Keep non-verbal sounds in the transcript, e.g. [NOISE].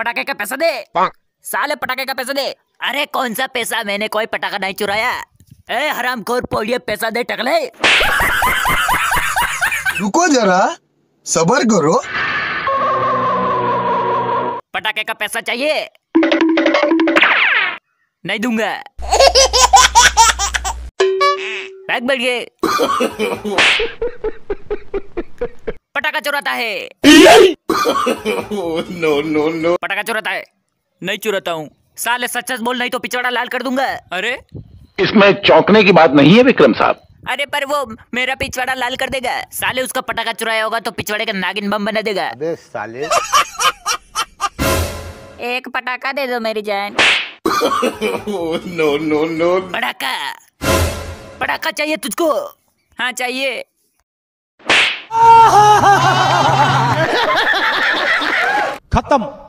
पटाखे का पैसा दे साले पटाखे का पैसा दे अरे कौन सा पैसा मैंने कोई पटाखा नहीं चुराया ए हराम खोर पोलियो पैसा दे टकले रुको जरा सबर करो पटाखे का पैसा चाहिए नहीं दूंगा बैग बैठ गए पटाखा चुराता है नो नो नो पटाखा चुराता है नहीं चुराता हूँ साले सच सच बोल नहीं तो पिछवाड़ा लाल कर दूंगा अरे इसमें चौंकने की बात नहीं है विक्रम साहब अरे पर वो मेरा पिछवाड़ा लाल कर देगा साले उसका पटाखा चुराया होगा तो पिछवाड़े का नागिन बम बना देगा अरे साले [LAUGHS] एक पटाखा दे दो मेरी जान नो नो नो पटाखा पटाखा चाहिए तुझको हाँ चाहिए खत्म